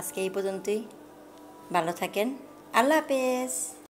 আজকে এই পর্যন্তই ভালো থাকেন আল্লাহ হাফেজ